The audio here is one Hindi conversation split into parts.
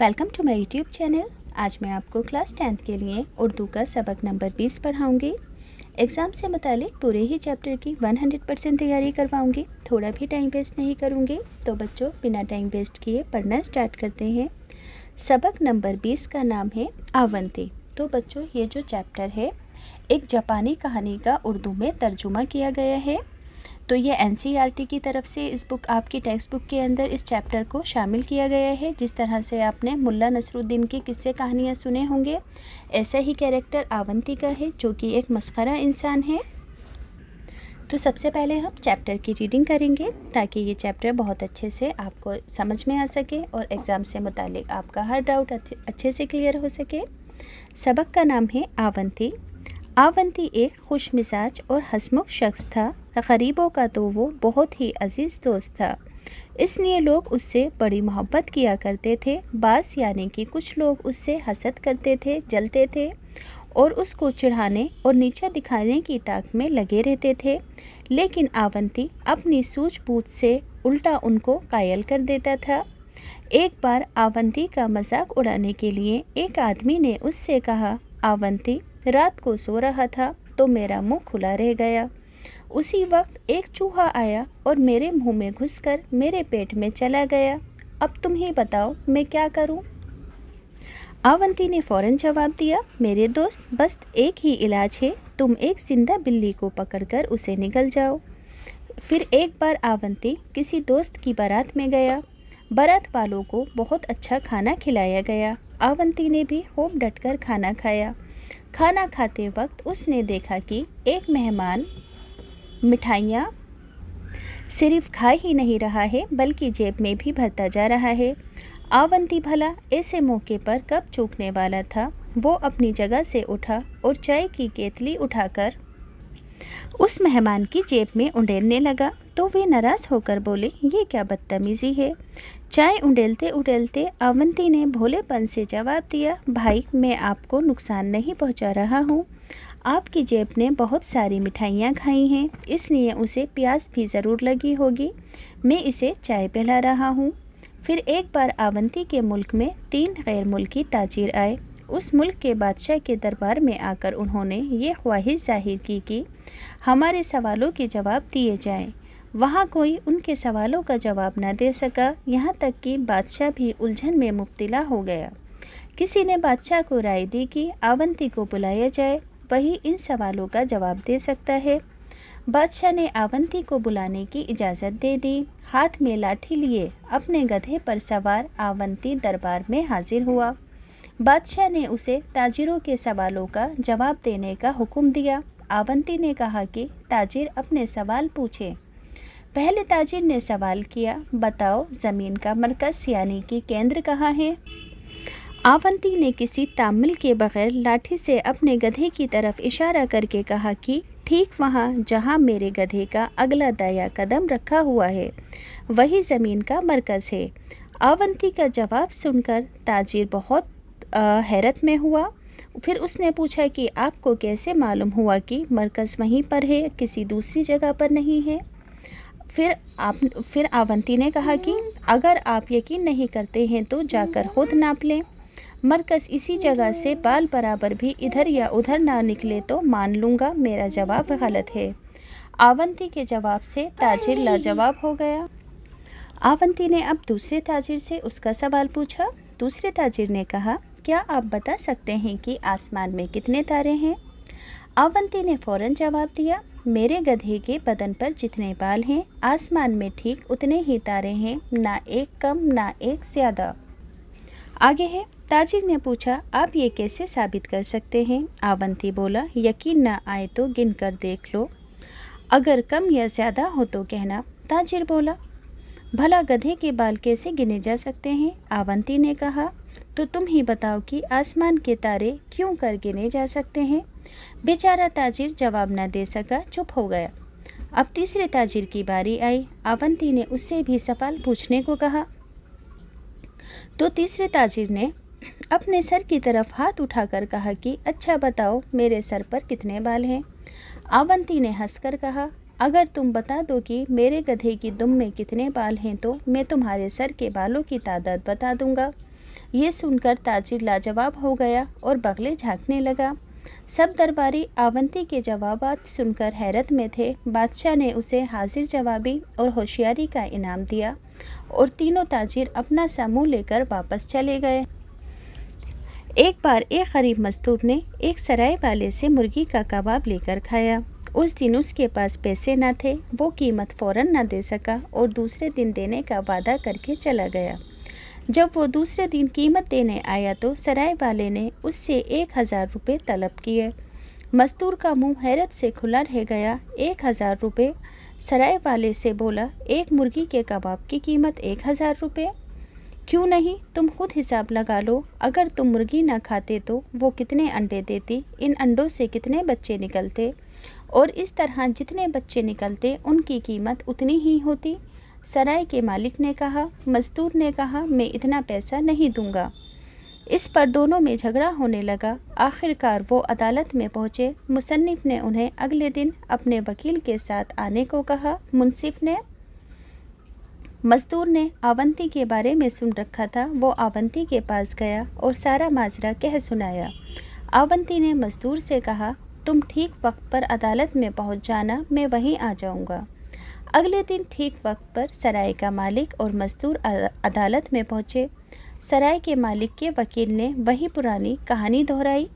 Welcome to my YouTube channel आज मैं आपको क्लास टेंथ के लिए उर्दू का सबक नंबर बीस पढ़ाऊंगी एग्ज़ाम से मुतलिक पूरे ही चैप्टर की 100 परसेंट तैयारी करवाऊंगी थोड़ा भी टाइम वेस्ट नहीं करूंगी तो बच्चों बिना टाइम वेस्ट किए पढ़ना स्टार्ट करते हैं सबक नंबर बीस का नाम है आवंती तो बच्चों ये जो चैप्टर है एक जापानी कहानी का उर्दू में तर्जुमा किया गया है तो ये एन e की तरफ से इस बुक आपकी टेक्स्ट बुक के अंदर इस चैप्टर को शामिल किया गया है जिस तरह से आपने मुल्ला नसरुद्दीन के किस्से कहानियाँ सुने होंगे ऐसा ही कैरेक्टर आवंती का है जो कि एक मस्करा इंसान है तो सबसे पहले हम चैप्टर की रीडिंग करेंगे ताकि ये चैप्टर बहुत अच्छे से आपको समझ में आ सके और एग्ज़ाम से मुतालिक आपका हर डाउट अच्छे से क्लियर हो सके सबक का नाम है आवंती आवंती एक खुश मिजाज और हसमुख शख्स था गरीबों का तो वो बहुत ही अजीज़ दोस्त था इसलिए लोग उससे बड़ी मोहब्बत किया करते थे बास यानी कि कुछ लोग उससे हसद करते थे जलते थे और उसको चढ़ाने और नीचा दिखाने की ताक में लगे रहते थे लेकिन आवंती अपनी सूझबूझ से उल्टा उनको कायल कर देता था एक बार आवंती का मजाक उड़ाने के लिए एक आदमी ने उससे कहा आवंती रात को सो रहा था तो मेरा मुंह खुला रह गया उसी वक्त एक चूहा आया और मेरे मुंह में घुसकर मेरे पेट में चला गया अब तुम ही बताओ मैं क्या करूं? आवंती ने फौरन जवाब दिया मेरे दोस्त बस एक ही इलाज है तुम एक जिंदा बिल्ली को पकड़कर उसे निकल जाओ फिर एक बार आवंती किसी दोस्त की बारात में गया बारात वालों को बहुत अच्छा खाना खिलाया गया आवंती ने भी होप डटकर खाना खाया खाना खाते वक्त उसने देखा कि एक मेहमान मिठाइयाँ सिर्फ खा ही नहीं रहा है बल्कि जेब में भी भरता जा रहा है आवंती भला ऐसे मौके पर कब चूकने वाला था वो अपनी जगह से उठा और चाय की केतली उठाकर उस मेहमान की जेब में उंडेलने लगा तो वे नाराज़ होकर बोले ये क्या बदतमीज़ी है चाय उंडेलते उंडेलते आवंती ने भोलेपन से जवाब दिया भाई मैं आपको नुकसान नहीं पहुंचा रहा हूं आपकी जेब ने बहुत सारी मिठाइयाँ खाई हैं इसलिए उसे प्यास भी ज़रूर लगी होगी मैं इसे चाय पिला रहा हूँ फिर एक बार आवंती के मुल्क में तीन गैर मुल्की ताजिर आए उस मुल्क के बादशाह के दरबार में आकर उन्होंने ये ख्वाहिश जाहिर की कि हमारे सवालों के जवाब दिए जाएं। वहाँ कोई उनके सवालों का जवाब ना दे सका यहाँ तक कि बादशाह भी उलझन में मुब्तला हो गया किसी ने बादशाह को राय दी कि आवंती को बुलाया जाए वही इन सवालों का जवाब दे सकता है बादशाह ने आवंती को बुलाने की इजाज़त दे दी हाथ में लाठी लिए अपने गधे पर सवार आवंती दरबार में हाजिर हुआ बादशाह ने उसे ताजिरों के सवालों का जवाब देने का हुक्म दिया आवंती ने कहा कि ताजिर अपने सवाल पूछे पहले ताजिर ने सवाल किया बताओ ज़मीन का मरकज़ यानी कि केंद्र कहाँ है आवंती ने किसी तामिल के बगैर लाठी से अपने गधे की तरफ इशारा करके कहा कि ठीक वहाँ जहाँ मेरे गधे का अगला दया कदम रखा हुआ है वही ज़मीन का मरकज़ है आवंती का जवाब सुनकर ताजिर बहुत आ, हैरत में हुआ फिर उसने पूछा कि आपको कैसे मालूम हुआ कि मरकज़ वहीं पर है किसी दूसरी जगह पर नहीं है फिर आप फिर आवंती ने कहा कि अगर आप यकीन नहीं करते हैं तो जाकर खुद नाप लें मरकस इसी जगह से बाल बराबर भी इधर या उधर ना निकले तो मान लूँगा मेरा जवाब गलत है आवंती के जवाब से ताजिर लाजवाब हो गया आवंती ने अब दूसरे ताजिर से उसका सवाल पूछा दूसरे ताजिर ने कहा क्या आप बता सकते हैं कि आसमान में कितने तारे हैं आवंती ने फौरन जवाब दिया मेरे गधे के बदन पर जितने बाल हैं आसमान में ठीक उतने ही तारे हैं ना एक कम ना एक ज़्यादा आगे है ताजिर ने पूछा आप ये कैसे साबित कर सकते हैं आवंती बोला यकीन न आए तो गिन कर देख लो अगर कम या ज़्यादा हो तो कहना ताजिर बोला भला गधे के बाल कैसे गिने जा सकते हैं आवंती ने कहा तो तुम ही बताओ कि आसमान के तारे क्यों कर गिने जा सकते हैं बेचारा ताजिर जवाब न दे सका चुप हो गया अब तीसरे ताजिर की बारी आई आवंती ने उससे भी सवाल पूछने को कहा तो तीसरे ताजिर ने अपने सर की तरफ हाथ उठाकर कहा कि अच्छा बताओ मेरे सर पर कितने बाल हैं आवंती ने हंसकर कहा अगर तुम बता दो कि मेरे गधे की दुम में कितने बाल हैं तो मैं तुम्हारे सर के बालों की तादाद बता दूंगा ये सुनकर ताजिर लाजवाब हो गया और बगले झाँकने लगा सब दरबारी आवंती के जवाब सुनकर हैरत में थे बादशाह ने उसे हाजिर जवाबी और होशियारी का इनाम दिया और तीनों ताजिर अपना समूह लेकर वापस चले गए एक बार एक गरीब मजदूर ने एक सराय वाले से मुर्गी का कबाब लेकर खाया उस दिन उसके पास पैसे ना थे वो कीमत फ़ौरन ना दे सका और दूसरे दिन देने का वादा करके चला गया जब वो दूसरे दिन कीमत देने आया तो सराय वाले ने उससे एक हज़ार रुपये तलब किए मजदूर का मुंह हैरत से खुला रह गया एक हज़ार रुपये सराय वाले से बोला एक मुर्गी के कबाब की कीमत एक हज़ार रुपये क्यों नहीं तुम खुद हिसाब लगा लो अगर तुम मुर्गी ना खाते तो वो कितने अंडे देती इन अंडों से कितने बच्चे निकलते और इस तरह जितने बच्चे निकलते उनकी कीमत उतनी ही होती सराय के मालिक ने कहा मज़दूर ने कहा मैं इतना पैसा नहीं दूंगा इस पर दोनों में झगड़ा होने लगा आखिरकार वो अदालत में पहुँचे मुसन्फ़ ने उन्हें अगले दिन अपने वकील के साथ आने को कहा मुनसिफ ने मजदूर ने आवंती के बारे में सुन रखा था वो आवंती के पास गया और सारा माजरा कह सुनाया आवंती ने मजदूर से कहा तुम ठीक वक्त पर अदालत में पहुंच जाना मैं वहीं आ जाऊंगा अगले दिन ठीक वक्त पर सराय का मालिक और मजदूर अदालत में पहुंचे सराय के मालिक के वकील ने वही पुरानी कहानी दोहराई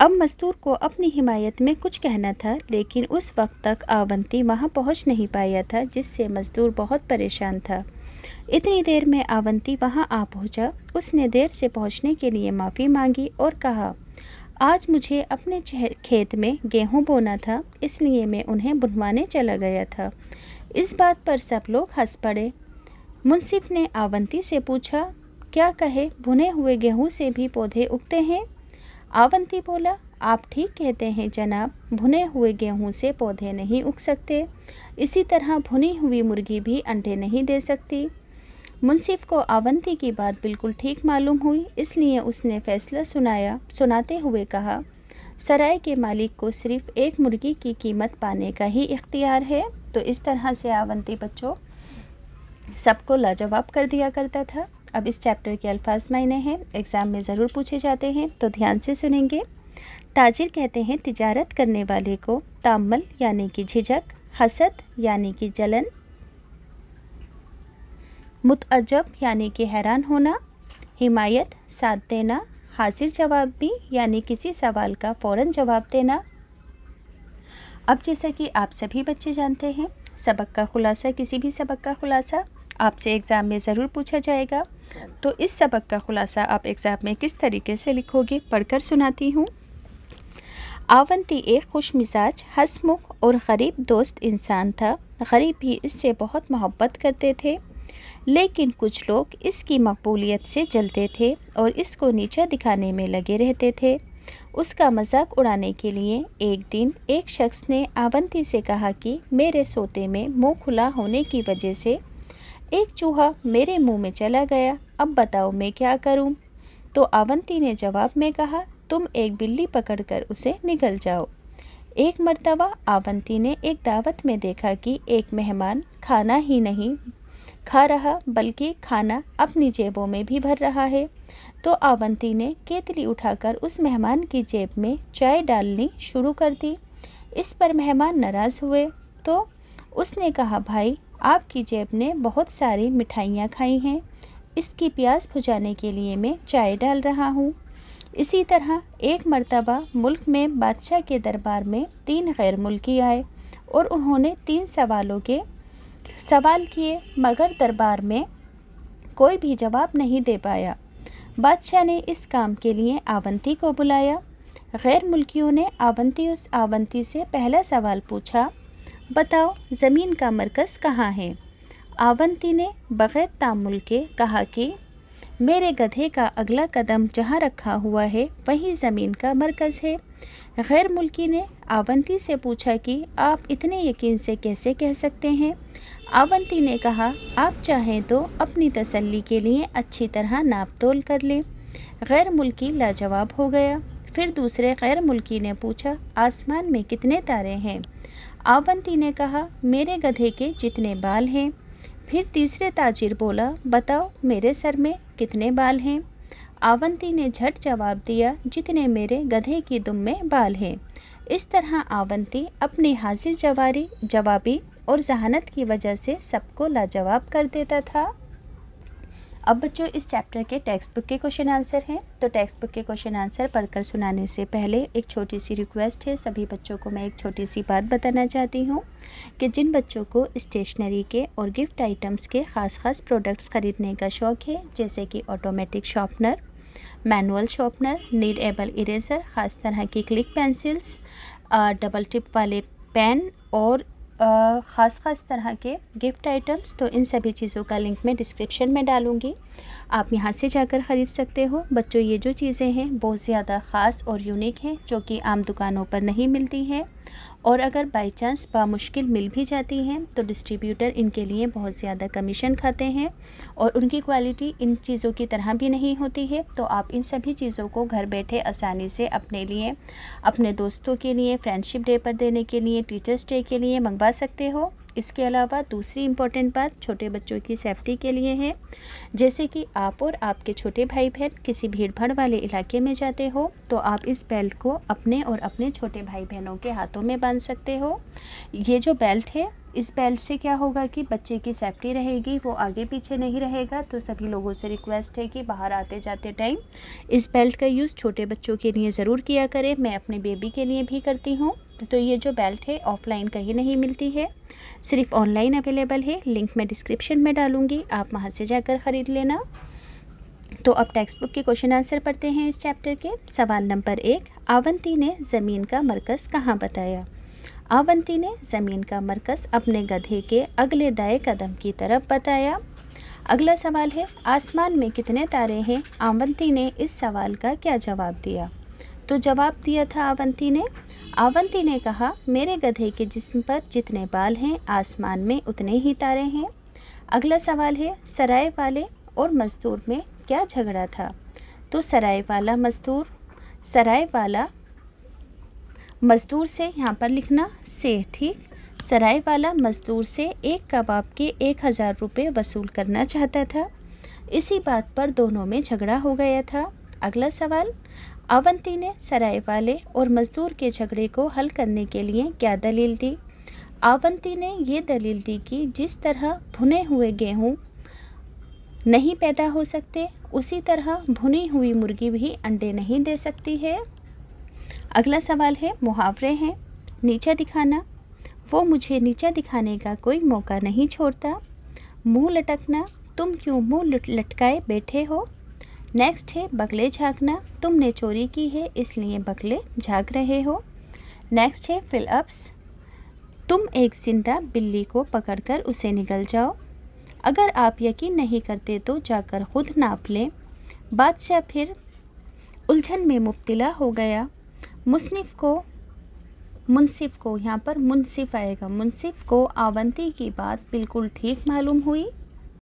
अब मजदूर को अपनी हिमायत में कुछ कहना था लेकिन उस वक्त तक आवंती वहाँ पहुँच नहीं पाया था जिससे मजदूर बहुत परेशान था इतनी देर में आवंती वहाँ आ पहुँचा उसने देर से पहुँचने के लिए माफ़ी मांगी और कहा आज मुझे अपने खेत में गेहूं बोना था इसलिए मैं उन्हें बुनवाने चला गया था इस बात पर सब लोग हंस पड़े मुंसिफ ने आवंती से पूछा क्या कहे भुने हुए गेहूं से भी पौधे उगते हैं आवंती बोला आप ठीक कहते हैं जनाब भुने हुए गेहूं से पौधे नहीं उग सकते इसी तरह भुनी हुई मुर्गी भी अंडे नहीं दे सकती मुनसिफ़ को आवंती की बात बिल्कुल ठीक मालूम हुई इसलिए उसने फैसला सुनाया सुनाते हुए कहा सराय के मालिक को सिर्फ एक मुर्गी की कीमत पाने का ही इख्तियार है तो इस तरह से आवंती बच्चों सबको लाजवाब कर दिया करता था अब इस चैप्टर के अल्फाज मायने हैं एग्ज़ाम में ज़रूर पूछे जाते हैं तो ध्यान से सुनेंगे ताजिर कहते हैं तिजारत करने वाले को तामल यानी कि झिझक हसद यानी कि जलन मतजब यानी कि हैरान होना हिमायत साथ देना हाजिर जवाब भी यानी किसी सवाल का फ़ौरन जवाब देना अब जैसा कि आप सभी बच्चे जानते हैं सबक का खुलासा किसी भी सबक का खुलासा आपसे एग्ज़ाम में ज़रूर पूछा जाएगा तो इस सबक का ख़ुलासा आप एग्ज़ाम में किस तरीके से लिखोगे पढ़कर सुनाती हूँ आवंती एक खुश मिजाज हसमुख और गरीब दोस्त इंसान था गरीब भी इससे बहुत मोहब्बत करते थे लेकिन कुछ लोग इसकी मकबूलीत से जलते थे और इसको नीचा दिखाने में लगे रहते थे उसका मजाक उड़ाने के लिए एक दिन एक शख्स ने आवंती से कहा कि मेरे सोते में मुंह खुला होने की वजह से एक चूहा मेरे मुंह में चला गया अब बताओ मैं क्या करूं? तो अवंती ने जवाब में कहा तुम एक बिल्ली पकड़कर उसे निकल जाओ एक मर्तबा आवंती ने एक दावत में देखा कि एक मेहमान खाना ही नहीं खा रहा बल्कि खाना अपनी जेबों में भी भर रहा है तो आवंती ने केतली उठाकर उस मेहमान की जेब में चाय डालनी शुरू कर दी इस पर मेहमान नाराज़ हुए तो उसने कहा भाई आपकी जेब ने बहुत सारी मिठाइयाँ खाई हैं इसकी प्यास बुझाने के लिए मैं चाय डाल रहा हूँ इसी तरह एक मर्तबा मुल्क में बादशाह के दरबार में तीन गैर मुल्की आए और उन्होंने तीन सवालों के सवाल किए मगर दरबार में कोई भी जवाब नहीं दे पाया बादशाह ने इस काम के लिए आवंती को बुलाया गैर मुल्कियों ने आवंती उस आवंती से पहला सवाल पूछा बताओ ज़मीन का मरकज़ कहाँ है आवंती ने बग़ैर तामुल के कहा कि मेरे गधे का अगला कदम जहाँ रखा हुआ है वही ज़मीन का मरकज़ है गैर मुल्की ने आवंती से पूछा कि आप इतने यकीन से कैसे कह सकते हैं आवंती ने कहा आप चाहें तो अपनी तसल्ली के लिए अच्छी तरह नाप तोल कर लें गैर मुल्की लाजवाब हो गया फिर दूसरे गैर मुल्की ने पूछा आसमान में कितने तारे हैं आवंती ने कहा मेरे गधे के जितने बाल हैं फिर तीसरे ताजिर बोला बताओ मेरे सर में कितने बाल हैं आवंती ने झट जवाब दिया जितने मेरे गधे की दुम में बाल हैं इस तरह आवंती अपनी हाजिर जवारी जवाबी और जहानत की वजह से सबको लाजवाब कर देता था अब बच्चों इस चैप्टर के टेक्स्ट बुक के क्वेश्चन आंसर हैं तो टेक्स्ट बुक के क्वेश्चन आंसर पढ़कर सुनाने से पहले एक छोटी सी रिक्वेस्ट है सभी बच्चों को मैं एक छोटी सी बात बताना चाहती हूँ कि जिन बच्चों को स्टेशनरी के और गिफ्ट आइटम्स के ख़ास ख़ास प्रोडक्ट्स ख़रीदने का शौक़ है जैसे कि automatic sharpener manual sharpener kneadable eraser ख़ास तरह की क्लिक पेंसिल्स डबल टिप वाले पेन और ख़ास ख़ास तरह के गिफ्ट आइटम्स तो इन सभी चीज़ों का लिंक मैं डिस्क्रिप्शन में डालूँगी आप यहाँ से जाकर ख़रीद सकते हो बच्चों ये जो चीज़ें हैं बहुत ज़्यादा ख़ास और यूनिक हैं जो कि आम दुकानों पर नहीं मिलती हैं और अगर बाई चांस मुश्किल मिल भी जाती हैं तो डिस्ट्रीब्यूटर इनके लिए बहुत ज़्यादा कमीशन खाते हैं और उनकी क्वालिटी इन चीज़ों की तरह भी नहीं होती है तो आप इन सभी चीज़ों को घर बैठे आसानी से अपने लिए अपने दोस्तों के लिए फ्रेंडशिप डे पर देने के लिए टीचर्स डे के लिए मंगवा सकते हो इसके अलावा दूसरी इम्पॉर्टेंट बात छोटे बच्चों की सेफ्टी के लिए है जैसे कि आप और आपके छोटे भाई बहन किसी भीड़ भाड़ वाले इलाके में जाते हो तो आप इस बेल्ट को अपने और अपने छोटे भाई बहनों के हाथों में बांध सकते हो ये जो बेल्ट है इस बेल्ट से क्या होगा कि बच्चे की सेफ्टी रहेगी वो आगे पीछे नहीं रहेगा तो सभी लोगों से रिक्वेस्ट है कि बाहर आते जाते टाइम इस बेल्ट का यूज़ छोटे बच्चों के लिए ज़रूर किया करें मैं अपने बेबी के लिए भी करती हूँ तो ये जो बेल्ट है ऑफलाइन कहीं नहीं मिलती है सिर्फ ऑनलाइन अवेलेबल है लिंक मैं डिस्क्रिप्शन में डालूँगी आप वहाँ से जाकर ख़रीद लेना तो अब टेक्स्ट बुक के क्वेश्चन आंसर पढ़ते हैं इस चैप्टर के सवाल नंबर एक आवंती ने ज़मीन का मरकज़ कहाँ बताया आवंती ने ज़मीन का मरकज़ अपने गधे के अगले दाए कदम की तरफ बताया अगला सवाल है आसमान में कितने तारे हैं आवंती ने इस सवाल का क्या जवाब दिया तो जवाब दिया था आवंती ने आवंती ने कहा मेरे गधे के जिस्म पर जितने बाल हैं आसमान में उतने ही तारे हैं अगला सवाल है सराय वाले और मजदूर में क्या झगड़ा था तो सराय वाला मजदूर सराय वाला मजदूर से यहाँ पर लिखना से ठीक सराय वाला मजदूर से एक कबाब के एक हज़ार रुपये वसूल करना चाहता था इसी बात पर दोनों में झगड़ा हो गया था अगला सवाल अवंती ने सराय वाले और मजदूर के झगड़े को हल करने के लिए क्या दलील दी अवंती ने ये दलील दी कि जिस तरह भुने हुए गेहूँ नहीं पैदा हो सकते उसी तरह भुनी हुई मुर्गी भी अंडे नहीं दे सकती है अगला सवाल है मुहावरे हैं नीचा दिखाना वो मुझे नीचा दिखाने का कोई मौका नहीं छोड़ता मुंह लटकना तुम क्यों मुंह लटकाए बैठे हो नेक्स्ट है बगले झाँकना तुमने चोरी की है इसलिए बगले झाँक रहे हो नेक्स्ट है फिलअप्स तुम एक जिंदा बिल्ली को पकड़कर उसे निकल जाओ अगर आप यकीन नहीं करते तो जाकर खुद नाप लें बादशाह फिर उलझन में मुब्तला हो गया मुसनफ़ को मुनसिफ को यहाँ पर मुनसिफ आएगा मुनसिफ को आवंती की बात बिल्कुल ठीक मालूम हुई